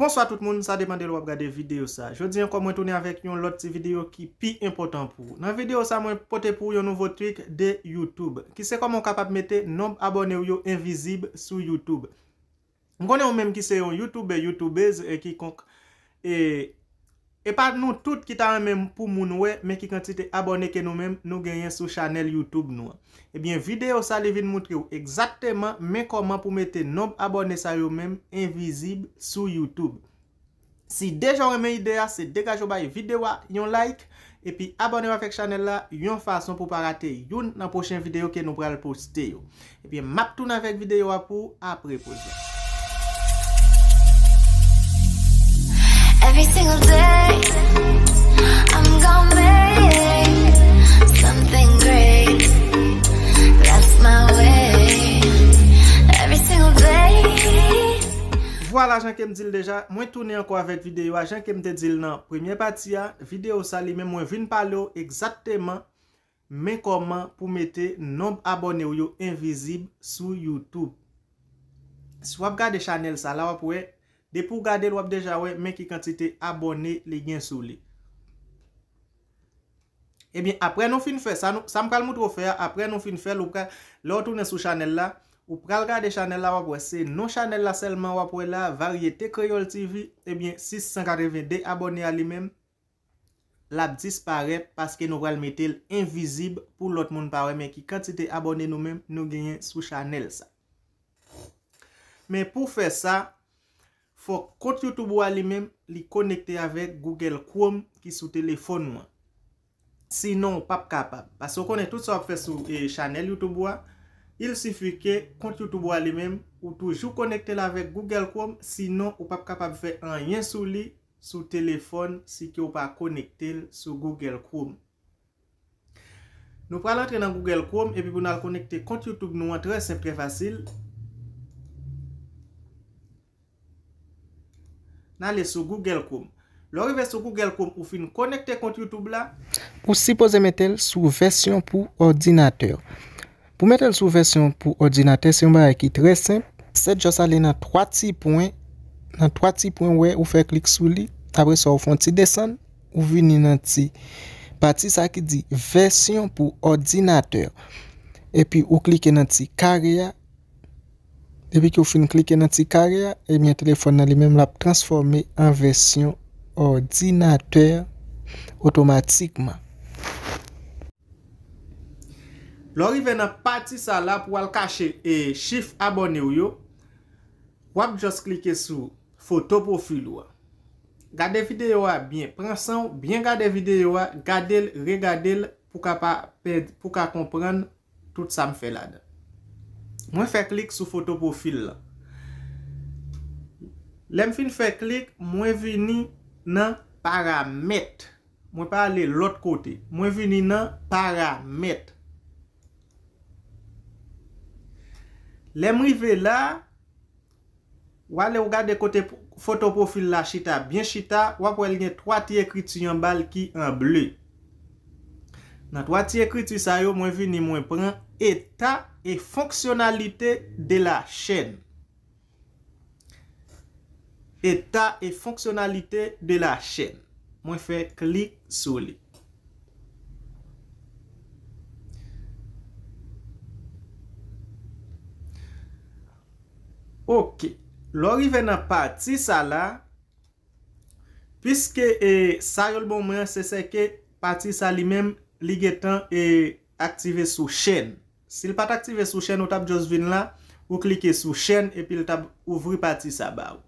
Bonsoit tout moun, sa depande l wap gade videyo sa. Jodi an kon mwen tounen avèk yon lot ti videyo ki pi impotant pou. Nan videyo sa mwen pote pou yon nouvo trik de YouTube. Ki se kon mwen kapap mette non abone ou yo envizib sou YouTube. Mwen konnen ou menm ki se yon YouTuber, YouTubez, e kikonk e... E pa nou tout ki ta reme pou moun we, men ki kantite abone ke nou men nou genyen sou chanel Youtube nou. Ebyen videyo sa le vin moun tri ou egzateman men koman pou mete nou abone sa yo men envizib sou Youtube. Si dejan reme ideya, se dekaj yo bay videyo a, yon like, epi abone yo a fek chanel la, yon fason pou pa rate yon nan pochen videyo ke nou pral poste yo. Ebyen map tou nan fek videyo a pou apre poste yo. Every single day, I'm gone baby, something great, that's my way, every single day. Voilà, jen kem dil deja, mwen toune anko avet videyo, ah, jen kem te dil nan premye pati ya, videyo sa li men mwen vin pale non yo, egzateman, men koman pou mette nop abone yo yo invizib sou YouTube. Si wap gade chanel sa la, wap we... De pou gade l wap deja wè men ki kantite abonè li gen sou li. Ebyen apre nou fin fè. Sa m kal moutro fè. Apre nou fin fè l ou pral loutounen sou chanel la. Ou pral gade chanel la wap wè. Se nou chanel la selman wap wè la. Varye tek kre yon l TV. Ebyen 650 de abonè a li men. La disparè. Paske nou pral metel invizib pou lot moun pa wè. Men ki kantite abonè nou men nou genyen sou chanel sa. Men pou fè sa. Fok kont YouTube wè li men, li konekte avèk Google Chrome ki sou telefon wè. Sinon wè pap kapab. Basse wè konen tout sa wè fè sou e, chanel YouTube wè. Il sifu ke kont YouTube wè li men, wè toujou konekte lè avèk Google Chrome. Sinon wè pap kapab fè an yensou li sou telefon si ki wè pa konekte lè sou Google Chrome. Nou pralantre nan Google Chrome e pi pou nan konekte kont YouTube nou wè, sep tre fasil. nan le sou Google Chrome. Le orive sou Google Chrome ou fin konekte konti YouTube la, ou si pose metel sou versyon pou ordinateur. Pou metel sou versyon pou ordinateur, se yon ba ekit resen, se josa le nan 3 ti poen, nan 3 ti poen we ou fe klik sou li, tabre so ou fon ti desen, ou vini nan ti, ba ti sa ki di versyon pou ordinateur. E pi ou klike nan ti karya, Depi ki ou fin klike nan ti karya, e mwen telefon nan li men la pou transforme an versyon ordinateur otomatikman. Lori ven nan pati sa la pou al kache e chif abone ou yo, wap jost klike sou fotopofil ou a. Gade videyo a, bien pransan, bien gade videyo a, gade l, regade l pou ka pa pèd, pou ka kompran tout sa m fè la da. Mwen fè klik sou fotopofil la. Lem fin fè klik, mwen vini nan paramèt. Mwen pa ale lòt kote. Mwen vini nan paramèt. Lem rive la, wale ou gade kote fotopofil la chita. Bien chita, wak wèl nye 3 ti ekritu yon bal ki an blu. Nan 3 ti ekritu sayo, mwen vini mwen pren Eta e fonksyonalite de la chen. Eta e fonksyonalite de la chen. Mwen fe klik sou li. Ok. Lori ven nan pati sa la. Piske sa yon bon mwen se seke pati sa li menm li getan e aktive sou chen. Si li pat aktive sou chen ou tab Josvin la, ou klike sou chen epi li tab ouvri pati sa ba ou.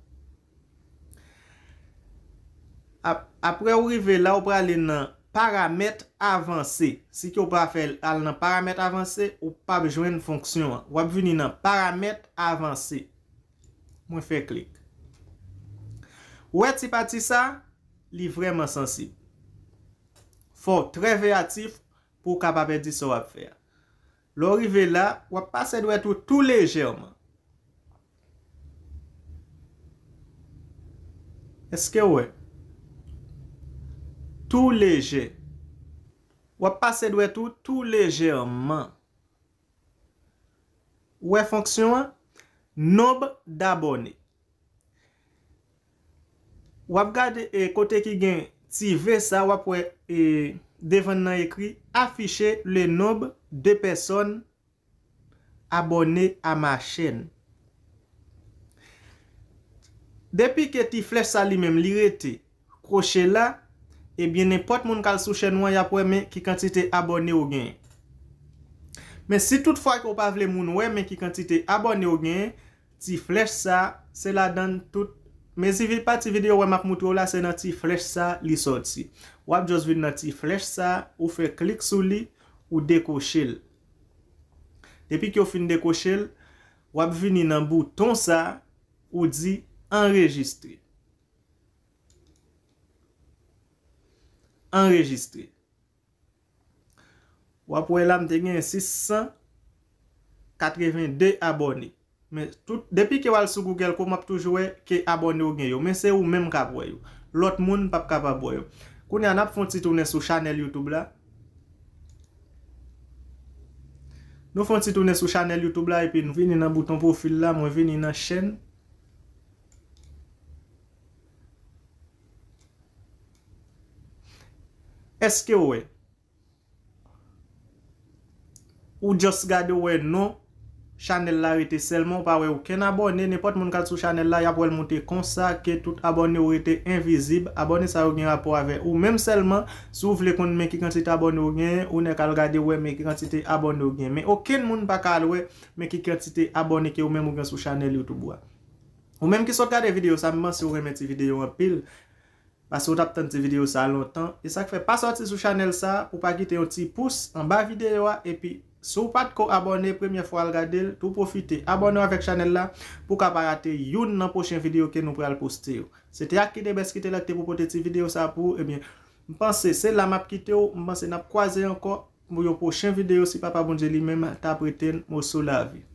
Apre ou rive la ou prale nan paramet avansi. Si ki ou prale nan paramet avansi, ou pa bejwen fonksyon an. Ou ap vini nan paramet avansi. Mwen fe klik. Ou eti pati sa, li vreman sensib. Fonk tre vey atif pou kap ap edi sa wap fe a. Lo rive la, wap pase dwe tou tou lejerman. Eske wè? Tou lejerman. Wap pase dwe tou tou lejerman. Wè fonksyon wè? Nob dabone. Wap gade e kote ki gen, si ve sa wap wè... E devan nan ekri, afishe le nob de peson abone a ma chen. Depi ke ti flech sa li mem li rete, kroche la, e bien ne pot moun kal sou chen wè ya pou e men ki kantite abone ou gen. Men si tout fwa ki w pa vle moun wè men ki kantite abone ou gen, ti flech sa, se la dan tout. Me zi vi pati video wè mak moutro la se nati flech sa li sot si. Wap jos vin nati flech sa ou fe klik sou li ou dekoshel. Depi ki ou fin dekoshel, wap vin inan bouton sa ou di enregistre. Enregistre. Wap wè lam te gen 680 abonik. Depi ke wal sou Google, kom ap toujwe, ke abonde ou gen yo. Men se ou menm kap woy yo. Lot moun pap kap woy yo. Kouni an ap fon sitounen sou chanel YouTube la. Non fon sitounen sou chanel YouTube la, epi nou vini nan bouton pou fil la, mwen vini nan chen. Eske ou we? Ou just gade ou we nou? chanel la ou ete selman ou pa we ou ken abone, nepot moun kal sou chanel la ya pou el monte konsa ke tout abone ou ete invizib, abone sa ou gen rapor ave ou menm selman, sou vle koun menk ikan site abone ou gen, ou ne kal gade we menk ikan site abone ou gen, men oken moun pa kal we menk ikan site abone ke ou menm ou gen sou chanel Youtube wa. Ou menm ki sot gade video sa, mman si ou reme ti video an pil, pas ou tap ten ti video sa an lontan, e sak fe pas soti sou chanel sa, ou pa gite yon ti pousse an ba video wa, e pi... Sou pat ko abone premye fwa al gade, tou profite. Abone ou avèk chanel la pou ka parate youn nan pochèn video ke nou pral poste yo. Se te akide beskite la ki te pou pote ti video sa pou, e eh mi, mpansè se la map kite yo, mpansè nap kwaze anko, mwyo pochèn video si papa bonje li mèm ta preten mwosou la vi.